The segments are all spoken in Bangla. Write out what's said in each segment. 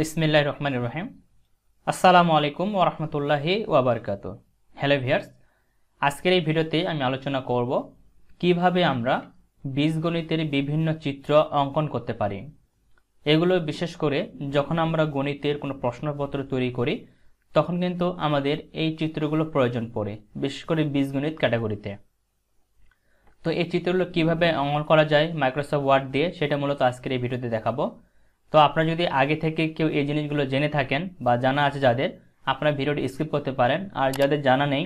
বিসমিল্লাহ রহমান রহিম আসসালামু আলাইকুম রহমতুল্লাহি ওয়াবারকাত হ্যালো ভিয়ার্স আজকের এই ভিডিওতে আমি আলোচনা করব কিভাবে আমরা বীজগণিতের বিভিন্ন চিত্র অঙ্কন করতে পারি এগুলো বিশেষ করে যখন আমরা গণিতের কোনো প্রশ্নপত্র তৈরি করি তখন কিন্তু আমাদের এই চিত্রগুলো প্রয়োজন পড়ে বিশেষ করে বীজগণিত ক্যাটাগরিতে তো এই চিত্রগুলো কিভাবে অঙ্কন করা যায় মাইক্রোসফট ওয়ার্ড দিয়ে সেটা মূলত আজকের এই ভিডিওতে দেখাবো তো আপনারা যদি আগে থেকে কেউ এই জিনিসগুলো জেনে থাকেন বা জানা আছে যাদের আপনারা ভিডিওটি স্কিপ করতে পারেন আর যাদের জানা নেই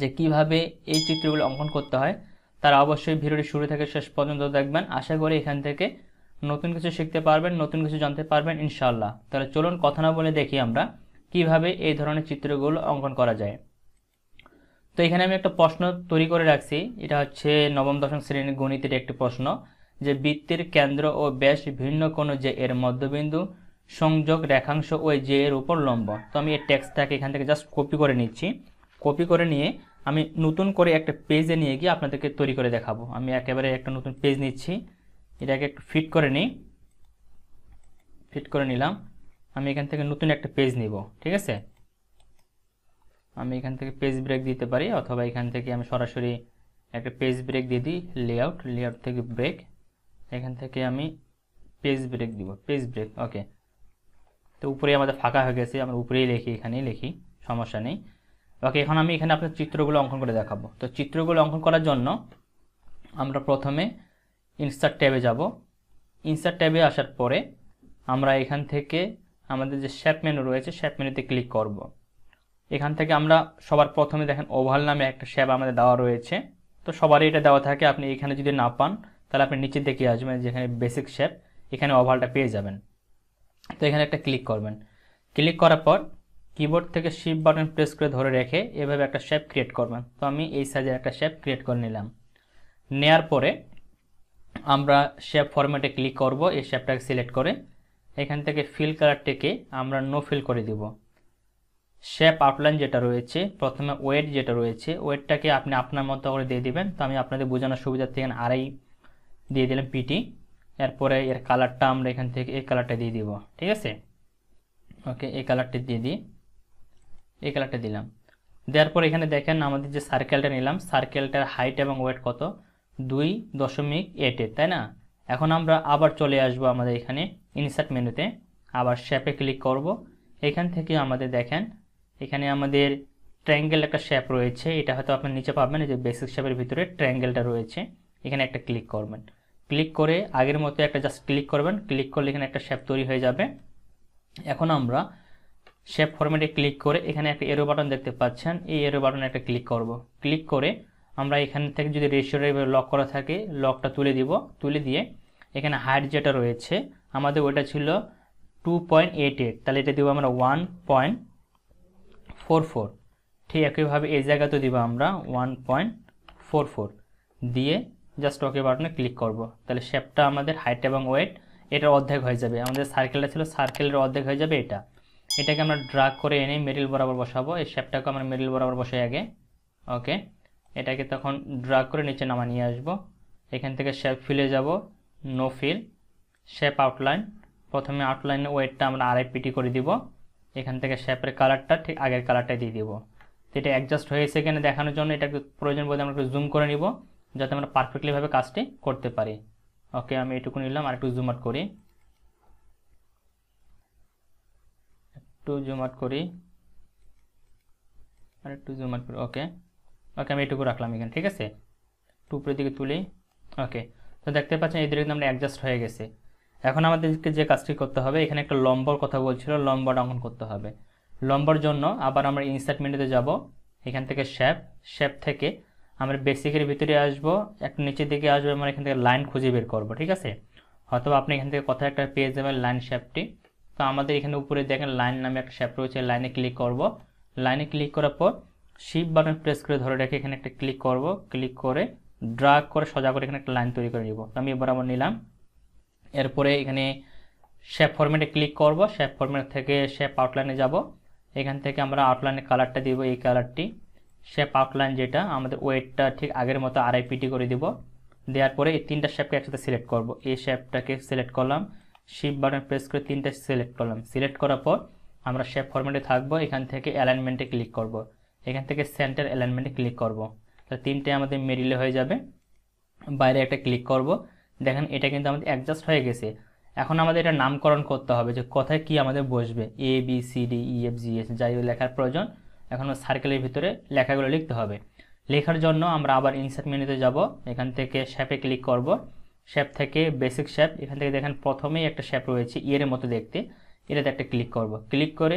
যে কিভাবে এই চিত্রগুলো অঙ্কন করতে হয় তারা অবশ্যই ভিডিওটি শুরু থেকে শেষ পর্যন্ত দেখবেন আশা করি এখান থেকে নতুন কিছু শিখতে পারবেন নতুন কিছু জানতে পারবেন ইনশাল্লাহ তাহলে চলুন কথা না বলে দেখি আমরা কিভাবে এই ধরনের চিত্রগুলো অঙ্কন করা যায় তো এখানে আমি একটা প্রশ্ন তৈরি করে রাখছি এটা হচ্ছে নবম দশম শ্রেণীর গণিতের একটি প্রশ্ন যে বৃত্তের কেন্দ্র ও ব্যাস ভিন্ন কোনো যে এর মধ্যবিন্দু সংযোগ রেখাংশ ওই যে এর উপর লম্ব তো আমি এই টেক্সটটাকে এখান থেকে জাস্ট কপি করে নিচ্ছি কপি করে নিয়ে আমি নতুন করে একটা পেজে নিয়ে গিয়ে আপনাদেরকে তৈরি করে দেখাবো আমি একেবারে একটা নতুন পেজ নিচ্ছি এটাকে একটু ফিট করে নিই ফিট করে নিলাম আমি এখান থেকে নতুন একটা পেজ নিব ঠিক আছে আমি এখান থেকে পেজ ব্রেক দিতে পারি অথবা এখান থেকে আমি সরাসরি একটা পেজ ব্রেক দিয়ে দিই লেআউট লেআউট থেকে ব্রেক এখান থেকে আমি পেজ ব্রেক দিব পেজ ব্রেক ওকে তো উপরে আমাদের ফাঁকা হয়ে গেছে আমরা উপরেই লিখি এখানেই লিখি সমস্যা নেই ওকে এখন আমি এখানে আপনার চিত্রগুলো অঙ্কন করে দেখাবো তো চিত্রগুলো অঙ্কন করার জন্য আমরা প্রথমে ইনস্টার ট্যাবে যাব ইনস্টার ট্যাবে আসার পরে আমরা এখান থেকে আমাদের যে শ্যাপ মেনু রয়েছে শ্যাপ মেনুতে ক্লিক করব। এখান থেকে আমরা সবার প্রথমে দেখেন ওভাল নামে একটা শ্যাপ আমাদের দেওয়া রয়েছে তো সবারই এটা দেওয়া থাকে আপনি এখানে যদি না পান তাহলে আপনি নিচের দিকে আসবেন যেখানে বেসিক শেপ এখানে ওভালটা পেয়ে যাবেন তো এখানে একটা ক্লিক করবেন ক্লিক করার পর কিবোর্ড থেকে শিপ বাটন প্রেস করে ধরে রেখে এভাবে একটা শেপ ক্রিয়েট করবেন তো আমি এই সাইজের একটা শেপ ক্রিয়েট করে নিলাম নেয়ার পরে আমরা শেপ ফরম্যাটে ক্লিক করব এই শেপটাকে সিলেক্ট করে এখান থেকে ফিল কালারটিকে আমরা নো ফিল করে দিব শেপ আপলাইন যেটা রয়েছে প্রথমে ওয়েট যেটা রয়েছে ওয়েটটাকে আপনি আপনার মতো করে দিয়ে দিবেন তো আমি আপনাদের বোঝানোর সুবিধার থেকে আড়াই দিয়ে দিলাম পিটি এরপরে এর কালারটা আমরা এখান থেকে এই কালারটা দিয়ে দিব ঠিক আছে ওকে এই কালারটা দিয়ে দিই এই কালারটা দিলাম দেওয়ার পর এখানে দেখেন আমাদের যে সার্কেলটা নিলাম সার্কেলটার হাইট এবং ওয়েট কত দুই দশমিক এটের তাই না এখন আমরা আবার চলে আসব আমাদের এখানে ইনসার্ট মেনুতে আবার শ্যাপে ক্লিক করব এখান থেকে আমাদের দেখেন এখানে আমাদের ট্র্যাঙ্গেল একটা শ্যাপ রয়েছে এটা হয়তো আপনার নিচে পাবেন যে বেসিক শ্যাপের ভিতরে ট্র্যাঙ্গেলটা রয়েছে এখানে একটা ক্লিক করবেন ক্লিক করে আগের মতো একটা জাস্ট ক্লিক করবেন ক্লিক করলে এখানে একটা শেপ তৈরি হয়ে যাবে এখন আমরা শেপ ফরম্যাটে ক্লিক করে এখানে একটা এরো বাটন দেখতে পাচ্ছেন এই এরো বাটনে একটা ক্লিক করব ক্লিক করে আমরা এখান থেকে যদি রেশিওটা এভাবে লক করা থাকে লকটা তুলে দিব তুলে দিয়ে এখানে হাইট যেটা রয়েছে আমাদের ওটা ছিল টু পয়েন্ট এইট এইট তাহলে এটা দেবো আমরা ওয়ান পয়েন্ট ফোর ফোর ঠিক একইভাবে এই জায়গাতেও দিব আমরা ওয়ান পয়েন্ট ফোর ফোর দিয়ে জাস্ট ওকে বাটনে ক্লিক করব তাহলে শেপটা আমাদের হাইট এবং ওয়েট এটার অর্ধেক হয়ে যাবে আমাদের সার্কেলটা ছিল সার্কেলের অর্ধেক হয়ে যাবে এটা এটাকে আমরা ড্রাগ করে এনে মেরিল বরাবর বসাবো এই শেপটাকে আমরা মিডিল বরাবর বসে আগে ওকে এটাকে তখন ড্রাগ করে নিচে নামা নিয়ে আসব এখান থেকে শেপ ফিলে যাব নো ফিল শেপ আউটলাইন প্রথমে আউটলাইনের ওয়েটটা আমরা আড়াই পিটি করে দিব এখান থেকে শেপের কালারটা ঠিক আগের কালারটা দিয়ে দিব এটা অ্যাডজাস্ট হয়েছে কিনা দেখানোর জন্য এটা প্রয়োজন বলতে আমরা একটু জুম করে নিব যাতে আমরা পারফেক্টলিভাবে কাজটি করতে পারি ওকে আমি এটুকু নিলাম আর একটু জুম আউট করি একটু জুম আউট করি আর একটু জুম আউট করি ওকে ওকে আমি এটুকু রাখলাম এখানে ঠিক আছে একটু উপরের দিকে তুলি ওকে তো দেখতে পাচ্ছেন এই দিকে আমরা অ্যাডজাস্ট হয়ে গেছে এখন আমাদেরকে যে কাজটি করতে হবে এখানে একটা লম্বর কথা বলছিল লম্বর অঙ্কন করতে হবে লম্বর জন্য আবার আমরা ইনসার্ট মেনুতে যাব এখান থেকে শেপ শেপ থেকে আমরা বেসিকের ভিতরে আসব একটু নিচের দিকে আসবো আমরা এখান থেকে লাইন খুঁজে বের করবো ঠিক আছে হয়তো আপনি এখান থেকে কোথায় একটা পেয়ে যাবেন লাইন শ্যাপটি তো আমাদের এখানে উপরে দেখেন লাইন নামে একটা শ্যাপ রয়েছে লাইনে ক্লিক করব লাইনে ক্লিক করার পর শিপ বাটন প্রেস করে ধরে রেখে এখানে একটা ক্লিক করব ক্লিক করে ড্রাগ করে সজা করে এখানে একটা লাইন তৈরি করে নিব আমি এবার আমার নিলাম এরপরে এখানে শ্যাপ ফরম্যাটে ক্লিক করব শ্যাপ ফরম্যাট থেকে শ্যাপ আউটলাইনে যাব এখান থেকে আমরা আউটলাইনের কালারটা দিব এই কালারটি শেপ আউটলাইন যেটা আমাদের ওয়েটটা ঠিক আগের মতো আড়াই পিটি করে দিব দেওয়ার পরে এই তিনটা শেপকে একসাথে সিলেক্ট করব এই শেপটাকে সিলেক্ট করলাম শিপ বাটন প্রেস করে তিনটা সিলেক্ট করলাম সিলেক্ট করার পর আমরা শেপ ফরম্যাটে থাকবো এখান থেকে অ্যালাইনমেন্টে ক্লিক করব। এখান থেকে সেন্টার অ্যালাইনমেন্টে ক্লিক করব। তাহলে তিনটে আমাদের মেরিলে হয়ে যাবে বাইরে একটা ক্লিক করব। দেখেন এটা কিন্তু আমাদের অ্যাডজাস্ট হয়ে গেছে এখন আমাদের এটা নামকরণ করতে হবে যে কোথায় কি আমাদের বসবে A B C D E F G S যাই লেখার প্রয়োজন এখনও সার্কেলের ভিতরে লেখাগুলো লিখতে হবে লেখার জন্য আমরা আবার ইনসার্ট মেনুতে যাব এখান থেকে শ্যাপে ক্লিক করব শ্যাপ থেকে বেসিক শ্যাপ এখান থেকে দেখেন প্রথমেই একটা শ্যাপ রয়েছে ইয়ের e মতো দেখতে এটাতে একটা ক্লিক করব ক্লিক করে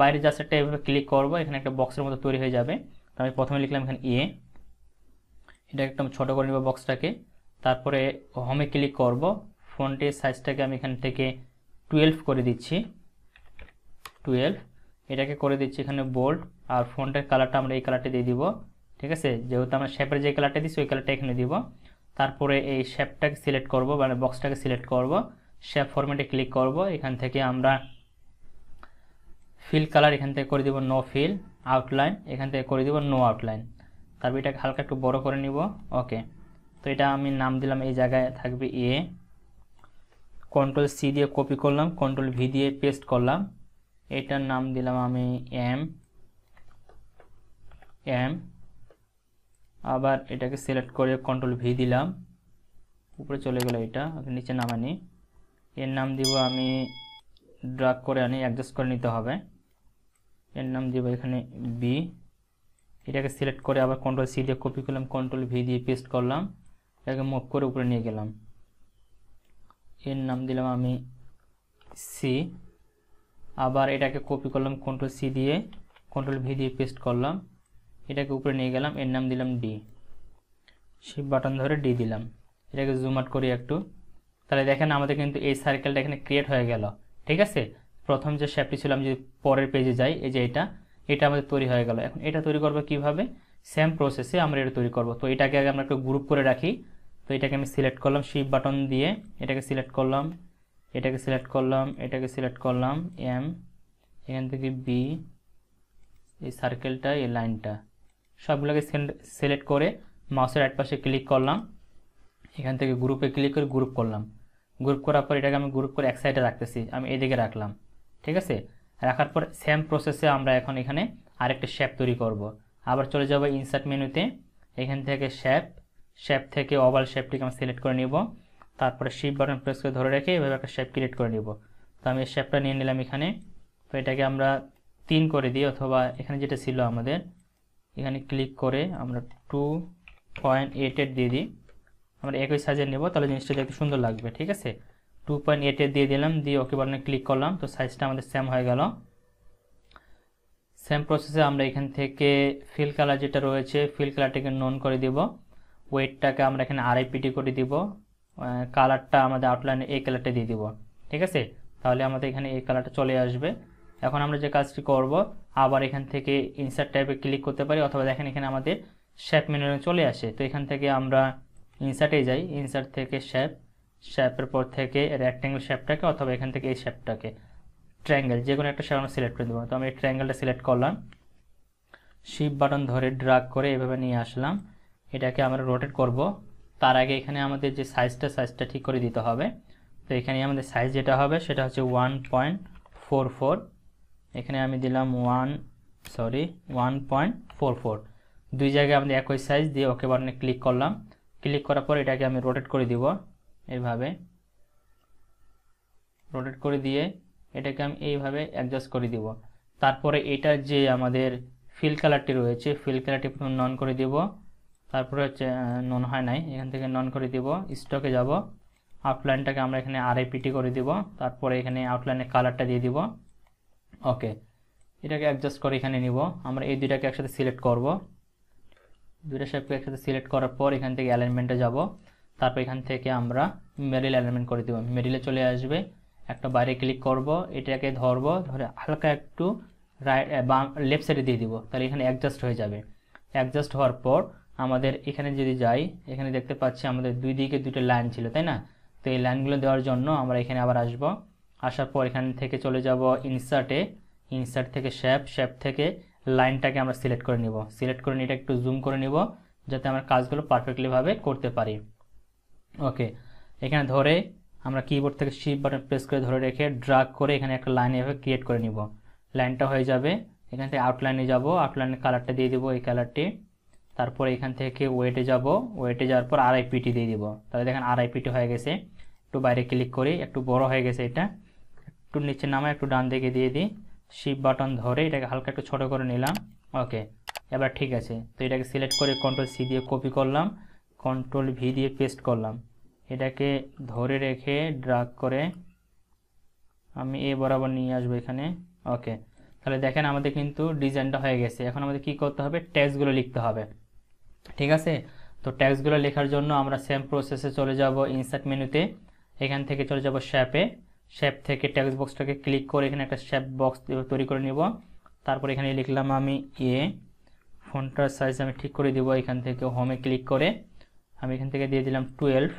বাইরে যা একটা এভাবে ক্লিক করব এখানে একটা বক্সের মতো তৈরি হয়ে যাবে তো আমি প্রথমে লিখলাম এখানে ইয়ে এটা একদম ছোটো করে নেব বক্সটাকে তারপরে হোমে ক্লিক করব ফোনটির সাইজটাকে আমি এখান থেকে টুয়েলভ করে দিচ্ছি টুয়েলভ এটাকে করে দিচ্ছি এখানে বোল্ড আর ফোনটার কালারটা আমরা এই কালারটা দিয়ে দিব ঠিক আছে যেহেতু আমরা শেপের যে কালারটা দিচ্ছি ওই কালারটা এখানে দিব তারপরে এই শেপটাকে সিলেক্ট করব মানে বক্সটাকে সিলেক্ট করব শেপ ফরম্যাটে ক্লিক করব এখান থেকে আমরা ফিল কালার এখান থেকে করে দিব নো ফিল আউটলাইন এখান থেকে করে দিব নো আউটলাইন তারপর এটাকে হালকা একটু বড় করে নিব ওকে তো এটা আমি নাম দিলাম এই জায়গায় থাকবে এ কন্ট্রোল সি দিয়ে কপি করলাম কন্ট্রোল ভি দিয়ে পেস্ট করলাম এটার নাম দিলাম আমি এম এম আবার এটাকে সিলেক্ট করে কন্ট্রোল ভি দিলাম উপরে চলে গেল এটা নিচে নামানি এর নাম দিব আমি ড্রাগ করে আনি অ্যাডজাস্ট করে নিতে হবে এর নাম দিব এখানে বি এটাকে সিলেক্ট করে আবার কন্ট্রোল সি দিয়ে কপি করলাম কন্ট্রোল ভি দিয়ে পেস্ট করলাম এটাকে মুভ করে উপরে নিয়ে গেলাম এর নাম দিলাম আমি সি আবার এটাকে কপি করলাম কন্ট্রোল সি দিয়ে কন্ট্রোল ভি দিয়ে পেস্ট করলাম এটাকে উপরে নিয়ে গেলাম এর নাম দিলাম ডি শিফট বাটন ধরে ডি দিলাম এটাকে জুম আউট করি একটু তাহলে দেখেন আমাদের কিন্তু এই সার্কেলটা এখানে ক্রিয়েট হয়ে গেল ঠিক আছে প্রথম যে শেপটি ছিল আমি যদি পরের পেজে যাই এই যে এটা এটা আমাদের তৈরি হয়ে গেল এখন এটা তৈরি করবো কিভাবে সেম প্রসেসে আমরা এটা তৈরি করব তো এটাকে আগে আমরা একটু গ্রুপ করে রাখি তো এটাকে আমি সিলেক্ট করলাম শিফট বাটন দিয়ে এটাকে সিলেক্ট করলাম এটাকে সিলেক্ট করলাম এটাকে সিলেক্ট করলাম এম এখান থেকে বি এই সার্কেলটা এই লাইনটা সবগুলোকে সিলেক্ট করে মাউসের এক পাশে ক্লিক করলাম এখান থেকে গ্রুপে ক্লিক করে গ্রুপ করলাম গ্রুপ করার পর এটাকে আমি গ্রুপ করে এক সাইডে রাখতেছি আমি এদিকে রাখলাম ঠিক আছে রাখার পর সেম প্রসেসে আমরা এখন এখানে আরেকটা শ্যাপ তৈরি করব। আবার চলে যাব ইনসার্ট মেনুতে এখান থেকে শ্যাপ শ্যাপ থেকে ওভাল শেপটিকে আমি সিলেক্ট করে নিব তারপরে শিপ বাটন প্রেস করে ধরে রেখে এভাবে একটা শ্যাপ ক্রিয়েট করে নিব তো আমি এই শ্যাপটা নিয়ে নিলাম এখানে তো এটাকে আমরা তিন করে দিই অথবা এখানে যেটা ছিল আমাদের এখানে ক্লিক করে আমরা টু পয়েন্ট এইটের দিয়ে দিই আমরা একই সাইজে নেব তাহলে জিনিসটা দেখতে সুন্দর লাগবে ঠিক আছে টু পয়েন্ট এইটের দিয়ে দিলাম দিয়ে ওকে বাটনে ক্লিক করলাম তো সাইজটা আমাদের সেম হয়ে গেল সেম প্রসেসে আমরা এখান থেকে ফিল কালার যেটা রয়েছে ফিল কালারটাকে নন করে দিব ওয়েটটাকে আমরা এখানে আড়াইপিটি করে দিব কালারটা আমাদের আউটলাইনে এই কালারটা দিয়ে দিব ঠিক আছে তাহলে আমাদের এখানে এই কালারটা চলে আসবে এখন আমরা যে কাজটি করব আবার এখান থেকে ইনসার্ট টাইপে ক্লিক করতে পারি অথবা দেখেন এখানে আমাদের শ্যাপ মেনু চলে আসে তো এখান থেকে আমরা ইনসার্টে যাই ইনসার্ট থেকে শ্যাপ শ্যাপের পর থেকে রেক্ট্যাঙ্গেল শ্যাপটাকে অথবা এখান থেকে এই শ্যাপটাকে ট্রায়াঙ্গেল যে কোনো একটা শ্যাপ আমরা সিলেক্ট করে দেবো তো আমি এই ট্রায়াঙ্গেলটা সিলেক্ট করলাম শিপ বাটন ধরে ড্রাগ করে এভাবে নিয়ে আসলাম এটাকে আমরা রোটেট করব তার আগে এখানে আমাদের যে সাইজটা সাইজটা ঠিক করে দিতে হবে তো এখানে আমাদের সাইজ যেটা হবে সেটা হচ্ছে ওয়ান পয়েন্ট ফোর ফোর এখানে আমি দিলাম one sorry one point four four দুই জায়গায় আমাদের একই সাইজ দিয়ে ওকে বাটনে ক্লিক করলাম ক্লিক করার পর এটাকে আমি রোটেট করে দিব এইভাবে রোটেট করে দিয়ে এটাকে আমি এইভাবে অ্যাডজাস্ট করে দিব তারপরে এটার যে আমাদের ফিল কালারটি রয়েছে ফিল কালারটি প্রথমে নন করে দিব তারপরে হচ্ছে নন হয় নাই এখান থেকে নন করে দিব স্টকে যাব আউটলাইনটাকে আমরা এখানে আর পিটি করে দিব তারপরে এখানে আউটলাইনে কালারটা দিয়ে দিব ওকে এটাকে অ্যাডজাস্ট করে এখানে নিব আমরা এই দুইটাকে একসাথে সিলেক্ট করব দুইটা শেপকে একসাথে সিলেক্ট করার পর এখান থেকে অ্যালাইনমেন্টে যাব তারপর এখান থেকে আমরা মেডিল অ্যালাইনমেন্ট করে দেবো মেডিলে চলে আসবে একটা বাইরে ক্লিক করব এটাকে ধরবো ধরে হালকা একটু রাইট বাম লেফট সাইডে দিয়ে দিব তাহলে এখানে অ্যাডজাস্ট হয়ে যাবে অ্যাডজাস্ট হওয়ার পর আমাদের এখানে যদি যাই এখানে দেখতে পাচ্ছি আমাদের দুই দিকে দুটো লাইন ছিল তাই না তো এই লাইনগুলো দেওয়ার জন্য আমরা এখানে আবার আসবো আসার পর এখান থেকে চলে যাব ইনসার্টে ইনসার্ট থেকে শ্যাপ শ্যাপ থেকে লাইনটাকে আমরা সিলেক্ট করে নিব সিলেক্ট করে নিয়ে এটা একটু জুম করে নিব যাতে আমরা কাজগুলো পারফেক্টলিভাবে করতে পারি ওকে এখানে ধরে আমরা কিবোর্ড থেকে শিপ বাটন প্রেস করে ধরে রেখে ড্রাগ করে এখানে একটা লাইন এভাবে ক্রিয়েট করে নিব লাইনটা হয়ে যাবে এখান থেকে আউটলাইনে যাব আউটলাইনের কালারটা দিয়ে দিব এই কালারটি তারপর এখান থেকে ওয়েটে যাব ওয়েটে যাওয়ার পর আরআইপিটি পিটি দিয়ে দিব তাহলে দেখেন আরআইপিটি পিটি হয়ে গেছে একটু বাইরে ক্লিক করি একটু বড় হয়ে গেছে এটা একটু নিচে নামা একটু ডান দিকে দিয়ে দিই শিপ বাটন ধরে এটাকে হালকা একটু ছোটো করে নিলাম ওকে এবার ঠিক আছে তো এটাকে সিলেক্ট করে কন্ট্রোল সি দিয়ে কপি করলাম কন্ট্রোল ভি দিয়ে পেস্ট করলাম এটাকে ধরে রেখে ড্রাগ করে আমি এ বরাবর নিয়ে আসবো এখানে ওকে তাহলে দেখেন আমাদের কিন্তু ডিজাইনটা হয়ে গেছে এখন আমাদের কি করতে হবে ট্যাক্সগুলো লিখতে হবে ঠিক আছে তো ট্যাক্সগুলো লেখার জন্য আমরা সেম প্রসেসে চলে যাব ইনসার্ট মেনুতে এখান থেকে চলে যাব শ্যাপে শেপ থেকে ট্যাক্স বক্সটাকে ক্লিক করে এখানে একটা শেপ বক্স তৈরি করে নিব তারপর এখানে লিখলাম আমি এ ফোনটার সাইজ আমি ঠিক করে দেবো এখান থেকে হোমে ক্লিক করে আমি এখান থেকে দিয়ে দিলাম টুয়েলভ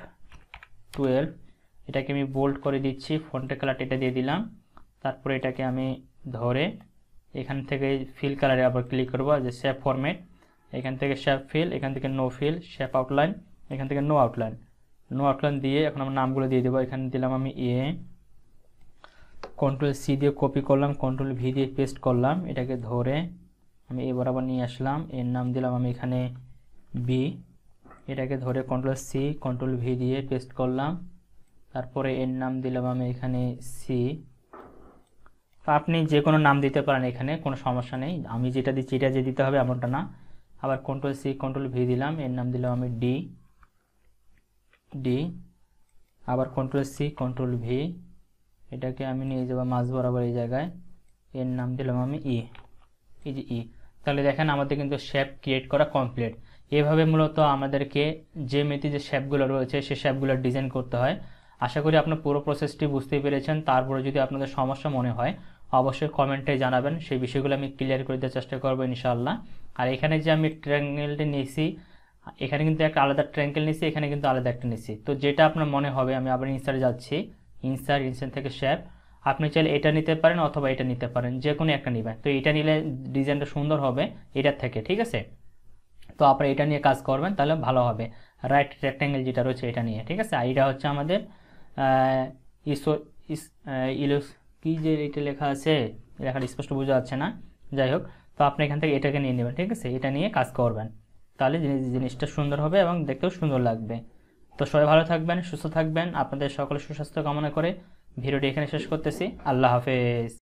টুয়েলভ এটাকে আমি বোল্ড করে দিচ্ছি ফোনটা কালারটি এটা দিয়ে দিলাম তারপরে এটাকে আমি ধরে এখান থেকে ফিল কালারে আবার ক্লিক করবো যে শেপ ফরম্যাট এখান থেকে শেপ ফিল এখান থেকে নো ফিল শেপ আউটলাইন এখান থেকে নো আউটলাইন নো আউটলাইন দিয়ে এখন আমার নামগুলো দিয়ে দেবো এখানে দিলাম আমি এ কন্ট্রোল সি দিয়ে কপি করলাম কন্ট্রোল ভি দিয়ে পেস্ট করলাম এটাকে ধরে আমি এ বরাবর নিয়ে আসলাম এর নাম দিলাম আমি এখানে বি এটাকে ধরে কন্ট্রোল সি কন্ট্রোল ভি দিয়ে পেস্ট করলাম তারপরে এর নাম দিলাম আমি এখানে সি তো আপনি যে কোনো নাম দিতে পারেন এখানে কোনো সমস্যা নেই আমি যেটা দিচ্ছি এটা যে দিতে হবে এমনটা না আবার কন্ট্রোল সি কন্ট্রোল ভি দিলাম এর নাম দিলাম আমি ডি ডি আবার কন্ট্রোল সি কন্ট্রোল ভি এটাকে আমি নিয়ে যাবো মাছ বরাবর এই জায়গায় এর নাম দিলাম আমি ই e। এই যে ই e। তাহলে দেখেন আমাদের কিন্তু শেপ ক্রিয়েট করা কমপ্লিট এভাবে মূলত আমাদেরকে যে মেতে যে শেপগুলো রয়েছে সে শেপগুলোর ডিজাইন করতে হয় আশা করি আপনার পুরো প্রসেসটি বুঝতে পেরেছেন তারপরে যদি আপনাদের সমস্যা মনে হয় অবশ্যই কমেন্টে জানাবেন সেই বিষয়গুলো আমি ক্লিয়ার করে দেওয়ার চেষ্টা করবো ইনশাআল্লাহ আর এখানে যে আমি ট্রাঙ্গেলটি নিয়েছি এখানে কিন্তু একটা আলাদা ট্রাঙ্গেল নিয়েছি এখানে কিন্তু আলাদা একটা নিয়েছি তো যেটা আপনার মনে হবে আমি আবার ইনস্টারে যাচ্ছি ইনসার ইনসার থেকে শেপ আপনি চাইলে এটা নিতে পারেন অথবা এটা নিতে পারেন যে কোনো একটা নেবেন তো এটা নিলে ডিজাইনটা সুন্দর হবে এটার থেকে ঠিক আছে তো আপনারা এটা নিয়ে কাজ করবেন তাহলে ভালো হবে রাইট রেক্ট্যাঙ্গেল যেটা রয়েছে এটা নিয়ে ঠিক আছে আর এটা হচ্ছে আমাদের ইসো ইস ইলোস কি যে এটা লেখা আছে লেখাটা স্পষ্ট বোঝা যাচ্ছে না যাই হোক তো আপনি এখান থেকে এটাকে নিয়ে নেবেন ঠিক আছে এটা নিয়ে কাজ করবেন তাহলে জিনিসটা সুন্দর হবে এবং দেখতেও সুন্দর লাগবে তো সবাই ভালো থাকবেন সুস্থ থাকবেন আপনাদের সকলে সুস্বাস্থ্য কামনা করে ভিডিওটি এখানে শেষ করতেছি আল্লাহ হাফেজ